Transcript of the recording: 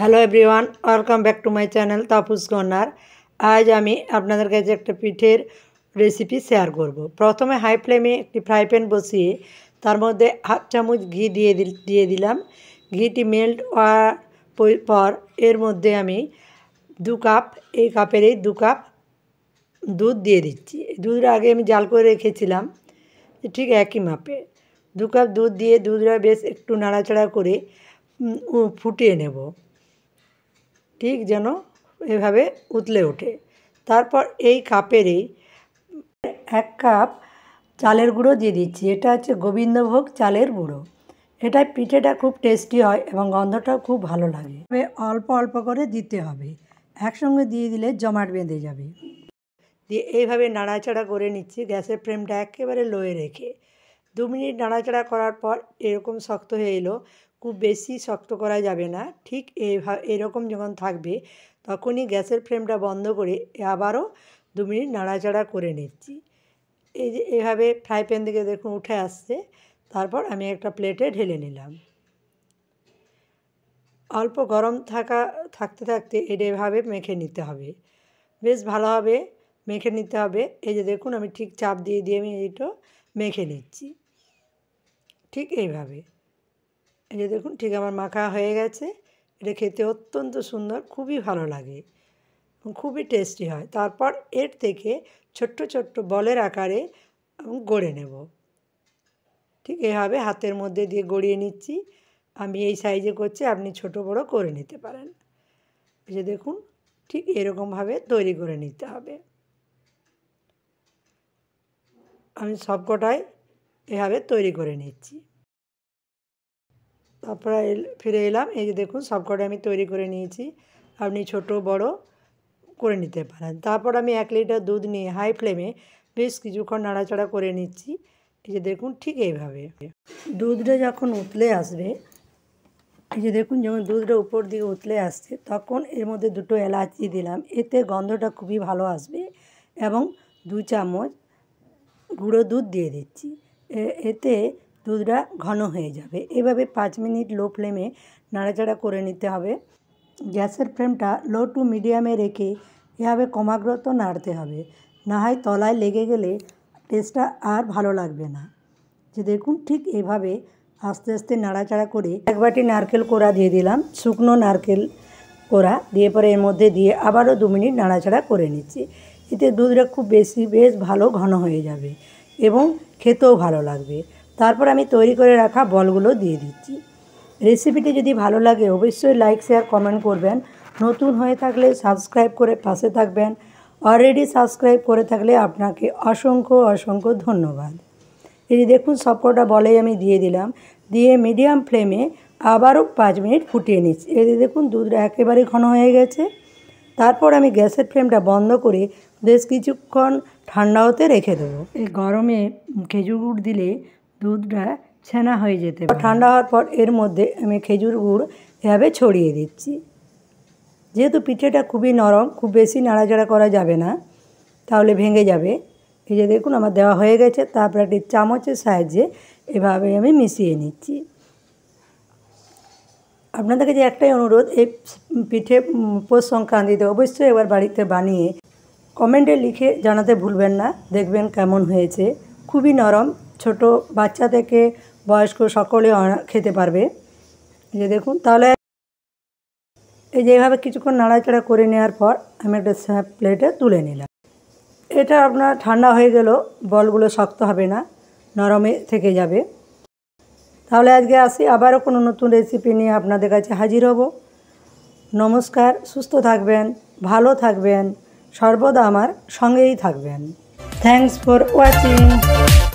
Hello everyone welcome back to my channel Tapus corner আজ আমি আপনাদের কাছে একটা পিঠের রেসিপি শেয়ার করব। প্রথমে হাই ফ্লেমে একটি ফ্রাই প্যান বসিয়ে তার মধ্যে হাফ চামচ ঘি দিয়ে দিয়ে দিলাম ঘিটি মেল্ট হওয়ার পর এর মধ্যে আমি দু কাপ এই কাপের এই দু কাপ দুধ দিয়ে দিচ্ছি দুধটা আগে আমি জাল করে রেখেছিলাম ঠিক একই মাপে দু কাপ দুধ দিয়ে দুধটা বেশ একটু নাড়াচাড়া করে ফুটিয়ে নেব ঠিক যেন এভাবে উতলে ওঠে তারপর এই কাপেরই এক কাপ চালের গুঁড়ো দিয়ে দিচ্ছি এটা হচ্ছে গোবিন্দভোগ চালের গুঁড়ো এটা পিঠেটা খুব টেস্টি হয় এবং গন্ধটাও খুব ভালো লাগে তবে অল্প অল্প করে দিতে হবে একসঙ্গে দিয়ে দিলে জমাট বেঁধে যাবে দিয়ে এইভাবে নাড়াচাড়া করে নিচ্ছি গ্যাসের ফ্লেমটা একেবারে লোয়ে রেখে দু মিনিট নাড়াচাড়া করার পর এরকম শক্ত হয়ে এলো খুব বেশি শক্ত করা যাবে না ঠিক এইভাবে এরকম যখন থাকবে তখনই গ্যাসের ফ্লেমটা বন্ধ করে আবারও দু মিনিট নাড়াচাড়া করে নিচ্ছি এই যে এভাবে ফ্রাই প্যান থেকে দেখুন উঠে আসছে তারপর আমি একটা প্লেটে ঢেলে নিলাম অল্প গরম থাকা থাকতে থাকতে এটা এভাবে মেখে নিতে হবে বেশ ভালোভাবে মেখে নিতে হবে এই যে দেখুন আমি ঠিক চাপ দিয়ে দিয়ে আমি এইটা মেখে নিচ্ছি ঠিক এইভাবে এই যে দেখুন ঠিক আমার মাখা হয়ে গেছে এটা খেতে অত্যন্ত সুন্দর খুবই ভালো লাগে খুবই টেস্টি হয় তারপর এর থেকে ছোট্ট ছোট্ট বলের আকারে গড়ে নেব ঠিক এভাবে হাতের মধ্যে দিয়ে গড়িয়ে নিচ্ছি আমি এই সাইজে করছি আপনি ছোট বড় করে নিতে পারেন এই যে দেখুন ঠিক এরকমভাবে তৈরি করে নিতে হবে আমি সবকটাই এভাবে তৈরি করে নিচ্ছি তারপরে ফিরে এলাম এই যে দেখুন সবকটা আমি তৈরি করে নিয়েছি আপনি ছোট বড় করে নিতে পারেন তারপর আমি এক লিটার দুধ নিয়ে হাই ফ্লেমে বেশ কিছুক্ষণ নাড়াচাড়া করে নিচ্ছি এই যে দেখুন ঠিক এইভাবে দুধটা যখন উতলে আসবে এই যে দেখুন যখন দুধটা উপর দিকে উতলে আসছে তখন এর মধ্যে দুটো এলাচি দিলাম এতে গন্ধটা খুবই ভালো আসবে এবং দু চামচ গুঁড়ো দুধ দিয়ে দিচ্ছি এতে দুধটা ঘন হয়ে যাবে এভাবে পাঁচ মিনিট লো ফ্লেমে নাড়াচাড়া করে নিতে হবে গ্যাসের ফ্লেমটা লো টু মিডিয়ামে রেখে এভাবে কমাগ্রত নাড়তে হবে না হয় তলায় লেগে গেলে টেস্টটা আর ভালো লাগবে না যে দেখুন ঠিক এভাবে আস্তে আস্তে নাড়াচাড়া করে এক বাটি নারকেল কোড়া দিয়ে দিলাম শুকনো নারকেল কোড়া দিয়ে পরে এর মধ্যে দিয়ে আবারও দু মিনিট নাড়াচাড়া করে নিচ্ছি এতে দুধটা খুব বেশি বেশ ভালো ঘন হয়ে যাবে এবং খেতেও ভালো লাগবে তারপর আমি তৈরি করে রাখা বলগুলো দিয়ে দিচ্ছি রেসিপিটি যদি ভালো লাগে অবশ্যই লাইক শেয়ার কমেন্ট করবেন নতুন হয়ে থাকলে সাবস্ক্রাইব করে পাশে থাকবেন অলরেডি সাবস্ক্রাইব করে থাকলে আপনাকে অসংখ্য অসংখ্য ধন্যবাদ এই দেখুন সবকটা বলেই আমি দিয়ে দিলাম দিয়ে মিডিয়াম ফ্লেমে আবারও পাঁচ মিনিট ফুটিয়ে নিচ্ছি এই দেখুন দুধটা একেবারে ঘন হয়ে গেছে তারপর আমি গ্যাসের ফ্লেমটা বন্ধ করে বেশ কিছুক্ষণ ঠান্ডা হতে রেখে দেবো এই গরমে খেজুর গুড় দিলে দুধটা ছানা হয়ে যেতে ঠান্ডা হওয়ার পর এর মধ্যে আমি খেজুর গুড় এভাবে ছড়িয়ে দিচ্ছি যেহেতু পিঠেটা খুবই নরম খুব বেশি নাড়াচাড়া করা যাবে না তাহলে ভেঙে যাবে এই যে দেখুন আমার দেওয়া হয়ে গেছে তারপর একটি চামচের সাহায্যে এভাবে আমি মিশিয়ে নিচ্ছি আপনাদেরকে যে একটাই অনুরোধ এই পিঠে পোষ সংক্রান্তিতে অবশ্যই এবার বাড়িতে বানিয়ে কমেন্টে লিখে জানাতে ভুলবেন না দেখবেন কেমন হয়েছে খুবই নরম ছোট বাচ্চা থেকে বয়স্ক সকলে খেতে পারবে যে দেখুন তাহলে এই যে এভাবে কিছুক্ষণ নাড়াচাড়া করে নেওয়ার পর আমি একটা স্ন্যাপ প্লেটে তুলে নিলাম এটা আপনার ঠান্ডা হয়ে গেল বলগুলো শক্ত হবে না নরমে থেকে যাবে তাহলে আজকে আসি আবারও কোনো নতুন রেসিপি নিয়ে আপনাদের কাছে হাজির হব নমস্কার সুস্থ থাকবেন ভালো থাকবেন সর্বদা আমার সঙ্গেই থাকবেন থ্যাংকস ফর ওয়াচিং